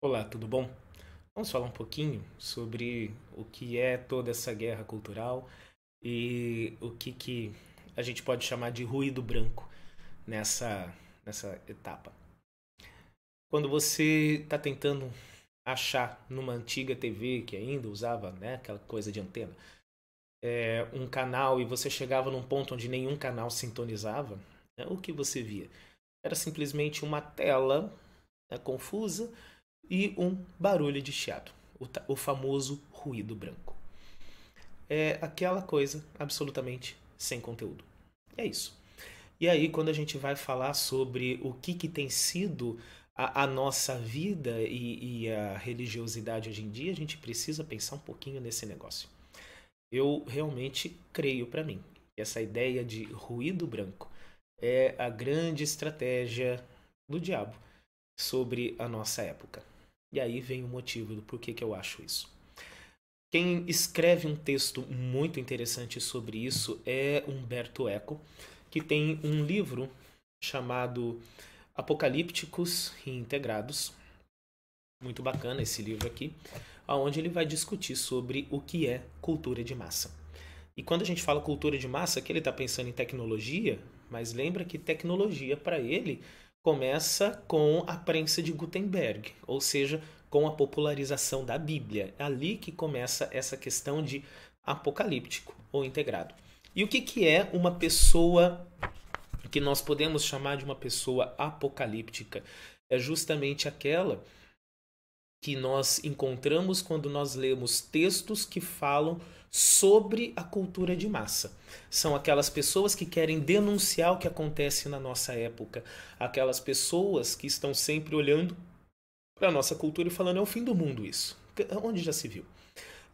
Olá, tudo bom? Vamos falar um pouquinho sobre o que é toda essa guerra cultural e o que, que a gente pode chamar de ruído branco nessa, nessa etapa. Quando você está tentando achar numa antiga TV que ainda usava né, aquela coisa de antena, é, um canal e você chegava num ponto onde nenhum canal sintonizava, né, o que você via? Era simplesmente uma tela né, confusa e um barulho de chiado, o, o famoso ruído branco. É aquela coisa absolutamente sem conteúdo. É isso. E aí, quando a gente vai falar sobre o que, que tem sido a, a nossa vida e, e a religiosidade hoje em dia, a gente precisa pensar um pouquinho nesse negócio. Eu realmente creio para mim que essa ideia de ruído branco é a grande estratégia do diabo sobre a nossa época. E aí vem o motivo do porquê que eu acho isso. Quem escreve um texto muito interessante sobre isso é Humberto Eco, que tem um livro chamado Apocalípticos e Integrados. Muito bacana esse livro aqui, aonde ele vai discutir sobre o que é cultura de massa. E quando a gente fala cultura de massa, que ele está pensando em tecnologia, mas lembra que tecnologia para ele começa com a prensa de Gutenberg, ou seja, com a popularização da Bíblia. É Ali que começa essa questão de apocalíptico ou integrado. E o que, que é uma pessoa que nós podemos chamar de uma pessoa apocalíptica? É justamente aquela que nós encontramos quando nós lemos textos que falam sobre a cultura de massa. São aquelas pessoas que querem denunciar o que acontece na nossa época, aquelas pessoas que estão sempre olhando para a nossa cultura e falando é o fim do mundo isso. Onde já se viu?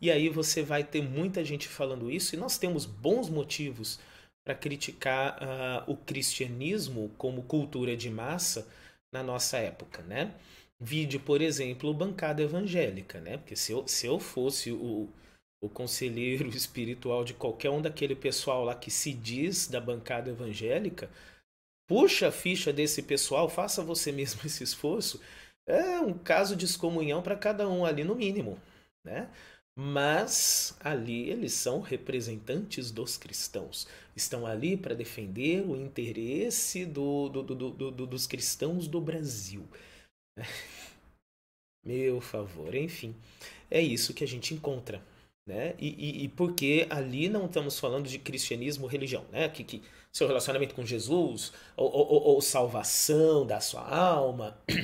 E aí você vai ter muita gente falando isso e nós temos bons motivos para criticar uh, o cristianismo como cultura de massa na nossa época, né? Vide, por exemplo, bancada evangélica, né? Porque se eu, se eu fosse o, o conselheiro espiritual de qualquer um daquele pessoal lá que se diz da bancada evangélica, puxa a ficha desse pessoal, faça você mesmo esse esforço. É um caso de excomunhão para cada um ali, no mínimo, né? Mas ali eles são representantes dos cristãos. Estão ali para defender o interesse do, do, do, do dos cristãos do Brasil. Meu favor, enfim. É isso que a gente encontra. Né? E, e, e, porque ali não estamos falando de cristianismo religião, né? Que, que seu relacionamento com Jesus, ou, ou, ou salvação da sua alma.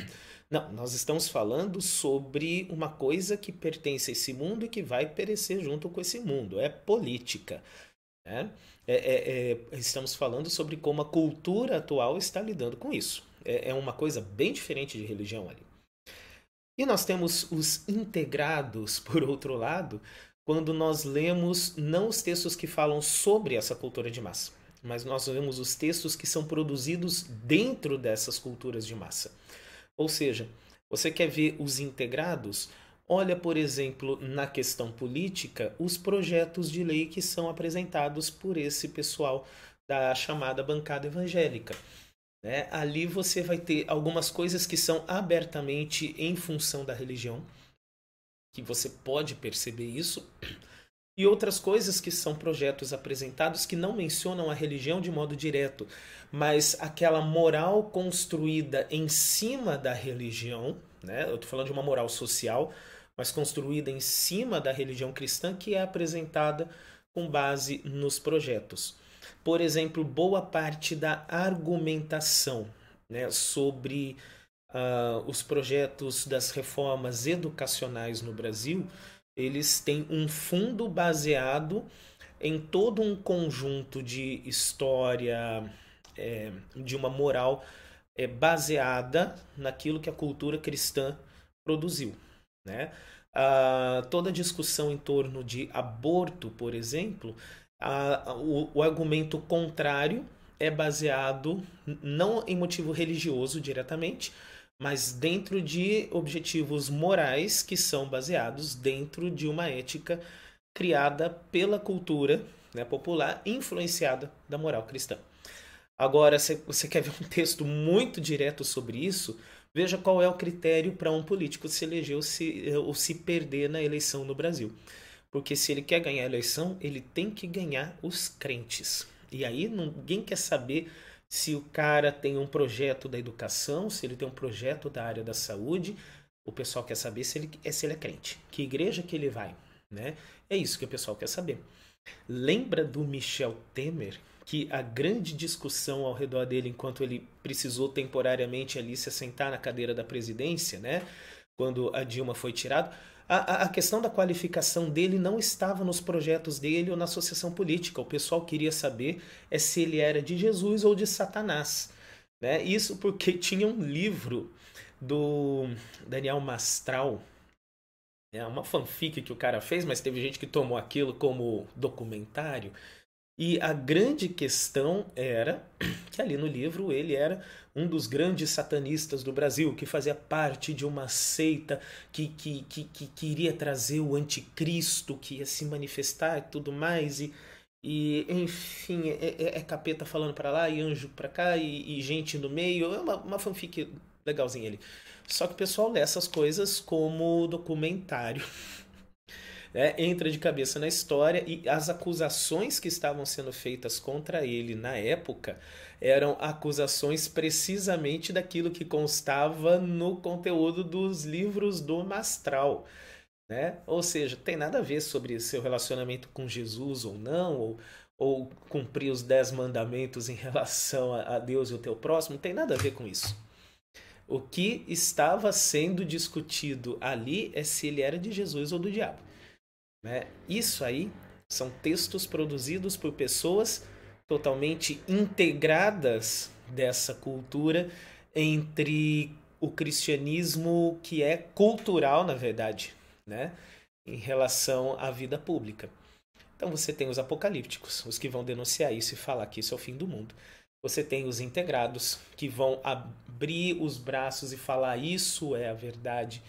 Não, nós estamos falando sobre uma coisa que pertence a esse mundo e que vai perecer junto com esse mundo. É política. Né? É, é, é, estamos falando sobre como a cultura atual está lidando com isso. É, é uma coisa bem diferente de religião ali. E nós temos os integrados, por outro lado, quando nós lemos não os textos que falam sobre essa cultura de massa, mas nós lemos os textos que são produzidos dentro dessas culturas de massa. Ou seja, você quer ver os integrados? Olha, por exemplo, na questão política, os projetos de lei que são apresentados por esse pessoal da chamada bancada evangélica. Né? Ali você vai ter algumas coisas que são abertamente em função da religião, que você pode perceber isso, e outras coisas que são projetos apresentados que não mencionam a religião de modo direto, mas aquela moral construída em cima da religião, né? eu estou falando de uma moral social, mas construída em cima da religião cristã, que é apresentada com base nos projetos por exemplo, boa parte da argumentação né, sobre uh, os projetos das reformas educacionais no Brasil, eles têm um fundo baseado em todo um conjunto de história, é, de uma moral é, baseada naquilo que a cultura cristã produziu. Né? Uh, toda a discussão em torno de aborto, por exemplo, a, o, o argumento contrário é baseado não em motivo religioso diretamente, mas dentro de objetivos morais que são baseados dentro de uma ética criada pela cultura né, popular, influenciada da moral cristã. Agora, se você quer ver um texto muito direto sobre isso, veja qual é o critério para um político se eleger ou se, ou se perder na eleição no Brasil. Porque se ele quer ganhar a eleição, ele tem que ganhar os crentes. E aí ninguém quer saber se o cara tem um projeto da educação, se ele tem um projeto da área da saúde. O pessoal quer saber se ele é, se ele é crente, que igreja que ele vai, né? É isso que o pessoal quer saber. Lembra do Michel Temer, que a grande discussão ao redor dele enquanto ele precisou temporariamente ali se sentar na cadeira da presidência, né? Quando a Dilma foi tirada, a, a questão da qualificação dele não estava nos projetos dele ou na associação política. O pessoal queria saber é se ele era de Jesus ou de Satanás. Né? Isso porque tinha um livro do Daniel Mastral, é uma fanfic que o cara fez, mas teve gente que tomou aquilo como documentário. E a grande questão era que ali no livro ele era um dos grandes satanistas do Brasil, que fazia parte de uma seita que, que, que, que queria trazer o anticristo, que ia se manifestar e tudo mais, e, e enfim, é, é, é capeta falando para lá, e anjo para cá, e, e, gente no meio, é uma, uma fanfic legalzinha ele. Só que o pessoal lê essas coisas como documentário. né, entra de cabeça na história e as acusações que estavam sendo feitas contra ele na época eram acusações precisamente daquilo que constava no conteúdo dos livros do Mastral. Né? Ou seja, tem nada a ver sobre seu relacionamento com Jesus ou não, ou, ou cumprir os dez mandamentos em relação a, a Deus e o teu próximo, tem nada a ver com isso. O que estava sendo discutido ali é se ele era de Jesus ou do diabo. Né? Isso aí são textos produzidos por pessoas totalmente integradas dessa cultura entre o cristianismo que é cultural, na verdade, né? em relação à vida pública. Então você tem os apocalípticos, os que vão denunciar isso e falar que isso é o fim do mundo. Você tem os integrados, que vão abrir os braços e falar isso é a verdade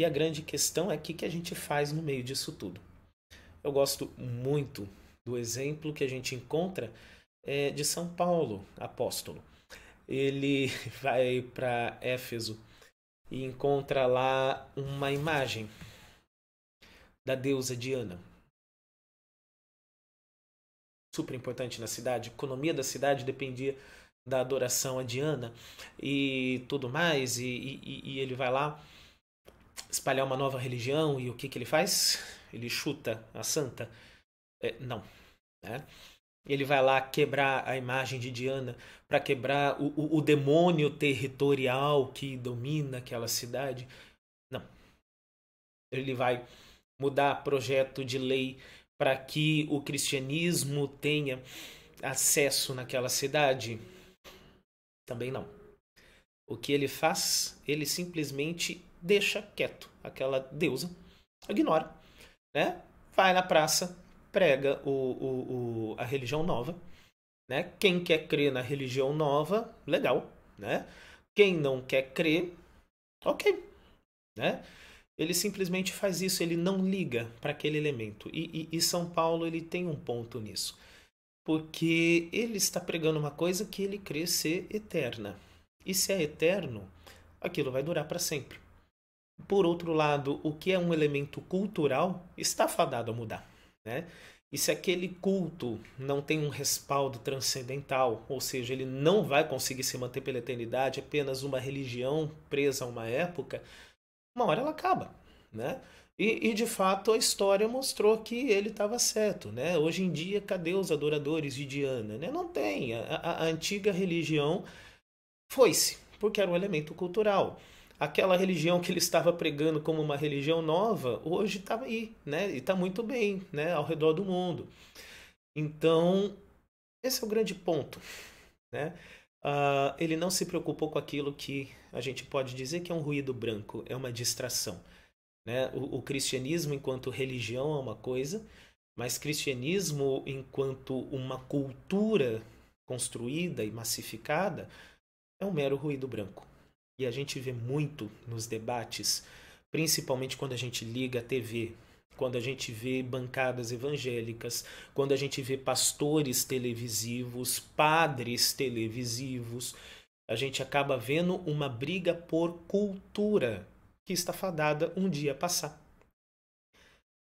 e a grande questão é o que, que a gente faz no meio disso tudo. Eu gosto muito do exemplo que a gente encontra é, de São Paulo, apóstolo. Ele vai para Éfeso e encontra lá uma imagem da deusa Diana. Super importante na cidade, a economia da cidade dependia da adoração a Diana e tudo mais, e, e, e ele vai lá espalhar uma nova religião e o que, que ele faz? Ele chuta a santa? É, não. Né? Ele vai lá quebrar a imagem de Diana para quebrar o, o, o, demônio territorial que domina aquela cidade? Não. Ele vai mudar projeto de lei para que o cristianismo tenha acesso naquela cidade? Também não. O que ele faz? Ele simplesmente deixa quieto aquela deusa, ignora, né? Vai na praça, prega o, o, o, a religião nova, né? Quem quer crer na religião nova, legal, né? Quem não quer crer, ok, né? Ele simplesmente faz isso, ele não liga para aquele elemento. E, e, e São Paulo ele tem um ponto nisso, porque ele está pregando uma coisa que ele crê ser eterna, e se é eterno, aquilo vai durar para sempre. Por outro lado, o que é um elemento cultural está fadado a mudar. Né? E se aquele culto não tem um respaldo transcendental, ou seja, ele não vai conseguir se manter pela eternidade, apenas uma religião presa a uma época, uma hora ela acaba. Né? E, e, de fato a história mostrou que ele estava certo, né? Hoje em dia, cadê os adoradores de Diana? Né? Não tem. A, a, a antiga religião foi-se, porque era um elemento cultural. Aquela religião que ele estava pregando como uma religião nova, hoje está aí, né? E está muito bem, né? Ao redor do mundo. Então, esse é o grande ponto, né? Uh, ele não se preocupou com aquilo que a gente pode dizer que é um ruído branco, é uma distração. Né? O, o, cristianismo enquanto religião é uma coisa, mas cristianismo enquanto uma cultura construída e massificada é um mero ruído branco. E a gente vê muito nos debates, principalmente quando a gente liga a TV, quando a gente vê bancadas evangélicas, quando a gente vê pastores televisivos, padres televisivos, a gente acaba vendo uma briga por cultura que está fadada um dia passar.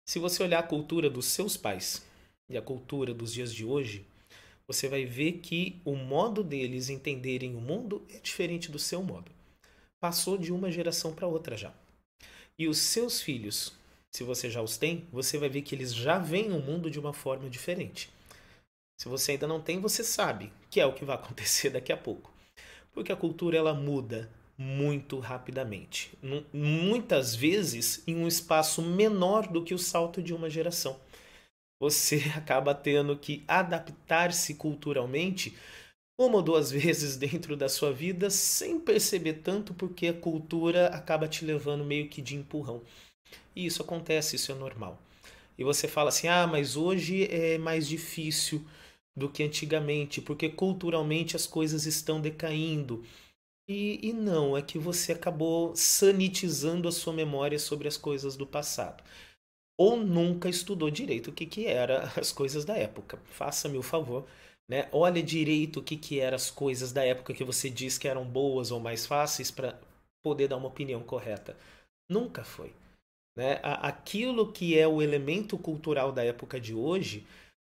Se você olhar a cultura dos seus pais e a cultura dos dias de hoje, você vai ver que o modo deles entenderem o mundo é diferente do seu modo. Passou de uma geração para outra já. E os seus filhos, se você já os tem, você vai ver que eles já veem o mundo de uma forma diferente. Se você ainda não tem, você sabe que é o que vai acontecer daqui a pouco. Porque a cultura ela muda muito rapidamente, muitas vezes em um espaço menor do que o salto de uma geração você acaba tendo que adaptar-se culturalmente uma ou duas vezes dentro da sua vida sem perceber tanto porque a cultura acaba te levando meio que de empurrão. E isso acontece, isso é normal. E você fala assim: "Ah, mas hoje é mais difícil do que antigamente, porque culturalmente as coisas estão decaindo". E, e não, é que você acabou sanitizando a sua memória sobre as coisas do passado ou nunca estudou direito o que, que eram as coisas da época. Faça-me o favor, né? olha direito o que, que eram as coisas da época que você diz que eram boas ou mais fáceis para poder dar uma opinião correta. Nunca foi. Né? Aquilo que é o elemento cultural da época de hoje,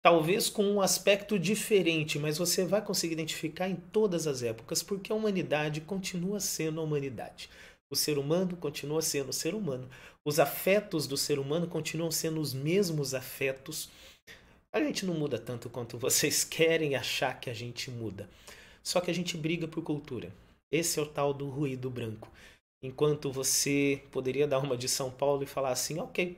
talvez com um aspecto diferente, mas você vai conseguir identificar em todas as épocas, porque a humanidade continua sendo a humanidade. O ser humano continua sendo o ser humano. Os afetos do ser humano continuam sendo os mesmos afetos. A gente não muda tanto quanto vocês querem achar que a gente muda. Só que a gente briga por cultura. Esse é o tal do ruído branco. Enquanto você poderia dar uma de São Paulo e falar assim: ok,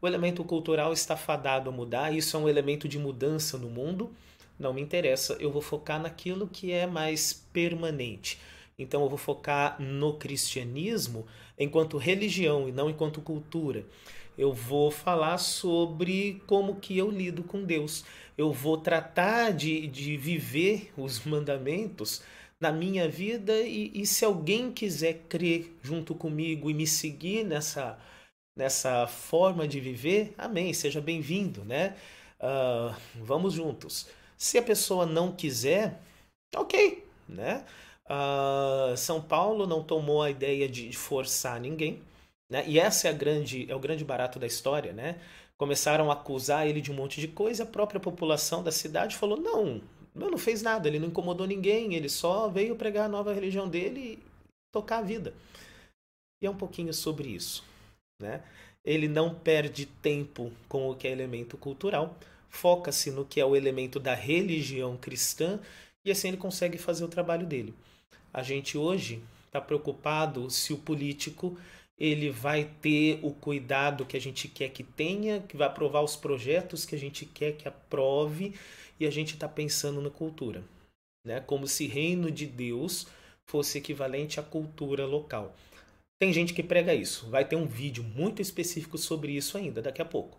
o elemento cultural está fadado a mudar, isso é um elemento de mudança no mundo, não me interessa, eu vou focar naquilo que é mais permanente então eu vou focar no cristianismo enquanto religião e não enquanto cultura. Eu vou falar sobre como que eu lido com Deus. Eu vou tratar de, de viver os mandamentos na minha vida e, e se alguém quiser crer junto comigo e me seguir nessa, nessa forma de viver, amém, seja bem-vindo, né? Uh, vamos juntos. Se a pessoa não quiser, tá ok, né? Uh, São Paulo não tomou a ideia de forçar ninguém, né? E essa é a grande é o grande barato da história, né? Começaram a acusar ele de um monte de coisa, a própria população da cidade falou: "Não, meu não fez nada, ele não incomodou ninguém, ele só veio pregar a nova religião dele e tocar a vida". E é um pouquinho sobre isso, né? Ele não perde tempo com o que é elemento cultural, foca-se no que é o elemento da religião cristã e assim ele consegue fazer o trabalho dele. A gente hoje está preocupado se o político ele vai ter o cuidado que a gente quer que tenha, que vai aprovar os projetos que a gente quer que aprove, e a gente está pensando na cultura, né? Como se reino de Deus fosse equivalente à cultura local. Tem gente que prega isso. Vai ter um vídeo muito específico sobre isso ainda daqui a pouco.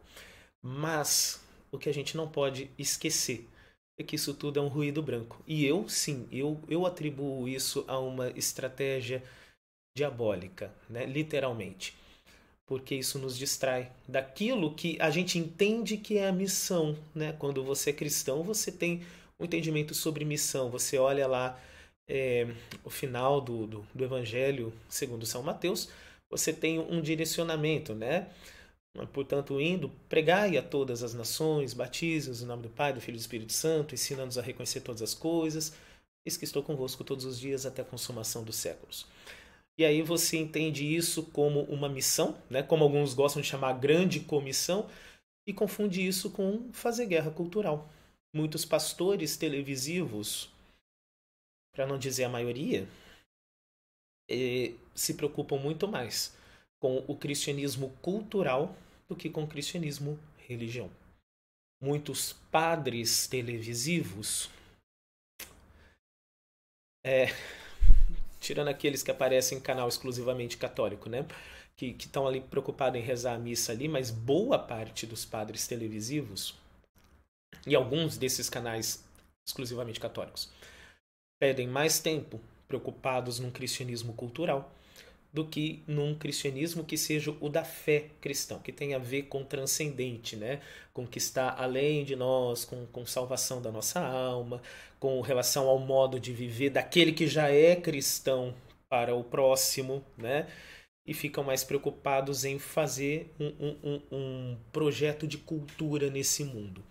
Mas o que a gente não pode esquecer é que isso tudo é um ruído branco. E eu, sim, eu, eu atribuo isso a uma estratégia diabólica, né? literalmente. Porque isso nos distrai daquilo que a gente entende que é a missão. Né? Quando você é cristão, você tem um entendimento sobre missão. Você olha lá é, o final do, do, do Evangelho segundo São Mateus, você tem um direcionamento, né? Né? Portanto, indo, pregai a todas as nações, batize-os em nome do Pai, do Filho e do Espírito Santo, ensina-nos a reconhecer todas as coisas, eis que estou convosco todos os dias até a consumação dos séculos. E aí você entende isso como uma missão, né? como alguns gostam de chamar grande comissão, e confunde isso com fazer guerra cultural. Muitos pastores televisivos, para não dizer a maioria, eh, se preocupam muito mais com o cristianismo cultural do que com o cristianismo religião. Muitos padres televisivos, é, tirando aqueles que aparecem em canal exclusivamente católico, né? Que estão ali preocupados em rezar a missa ali, mas boa parte dos padres televisivos e alguns desses canais exclusivamente católicos pedem mais tempo preocupados num cristianismo cultural do que num cristianismo que seja o da fé cristã, que tem a ver com transcendente, né? com que está além de nós, com, com salvação da nossa alma, com relação ao modo de viver daquele que já é cristão para o próximo, né? e ficam mais preocupados em fazer um, um, um, um projeto de cultura nesse mundo.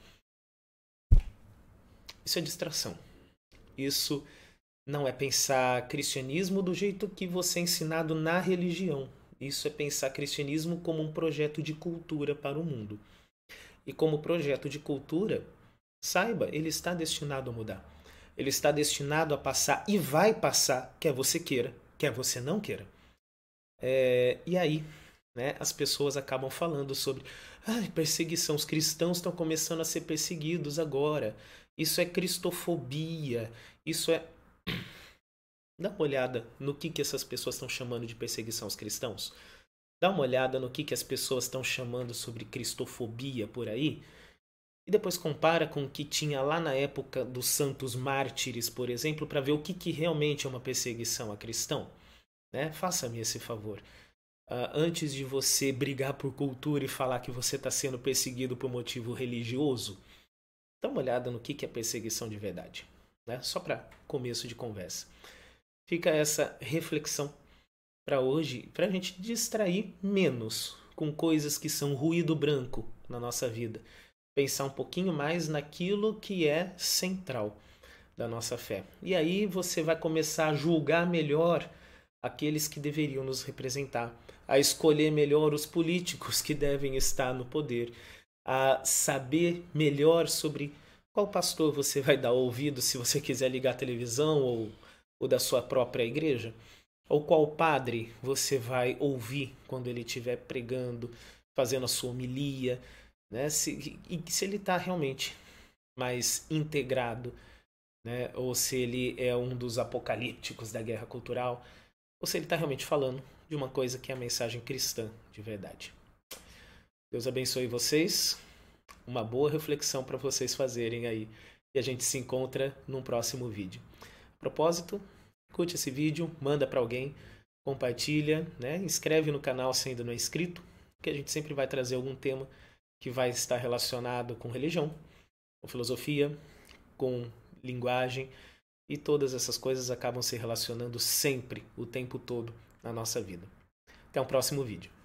Isso é distração. Isso não é pensar cristianismo do jeito que você é ensinado na religião. Isso é pensar cristianismo como um projeto de cultura para o mundo. E como projeto de cultura, saiba, ele está destinado a mudar. Ele está destinado a passar e vai passar, quer você queira, quer você não queira. É, e aí, né, as pessoas acabam falando sobre ah, perseguição, os cristãos estão começando a ser perseguidos agora. Isso é cristofobia, isso é Dá uma olhada no que, que essas pessoas estão chamando de perseguição aos cristãos. Dá uma olhada no que, que as pessoas estão chamando sobre cristofobia por aí. E depois compara com o que tinha lá na época dos santos mártires, por exemplo, para ver o que, que realmente é uma perseguição a cristão. Né? Faça-me esse favor. Uh, antes de você brigar por cultura e falar que você está sendo perseguido por motivo religioso, dá uma olhada no que, que é perseguição de verdade. Né? Só para começo de conversa. Fica essa reflexão para hoje, para a gente distrair menos com coisas que são ruído branco na nossa vida. Pensar um pouquinho mais naquilo que é central da nossa fé. E aí você vai começar a julgar melhor aqueles que deveriam nos representar, a escolher melhor os políticos que devem estar no poder, a saber melhor sobre qual pastor você vai dar ouvido se você quiser ligar a televisão ou ou da sua própria igreja? Ou qual padre você vai ouvir quando ele estiver pregando, fazendo a sua homilia? Né? Se, e se ele está realmente mais integrado, né? ou se ele é um dos apocalípticos da guerra cultural, ou se ele está realmente falando de uma coisa que é a mensagem cristã de verdade. Deus abençoe vocês. Uma boa reflexão para vocês fazerem aí. E a gente se encontra num próximo vídeo propósito, curte esse vídeo, manda para alguém, compartilha, né? Inscreve no canal se ainda não é inscrito, que a gente sempre vai trazer algum tema que vai estar relacionado com religião, com filosofia, com linguagem e todas essas coisas acabam se relacionando sempre, o tempo todo na nossa vida. Até o um próximo vídeo.